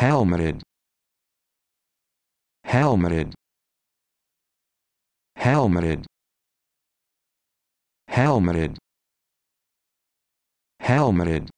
helmeted helmeted helmeted helmeted helmeted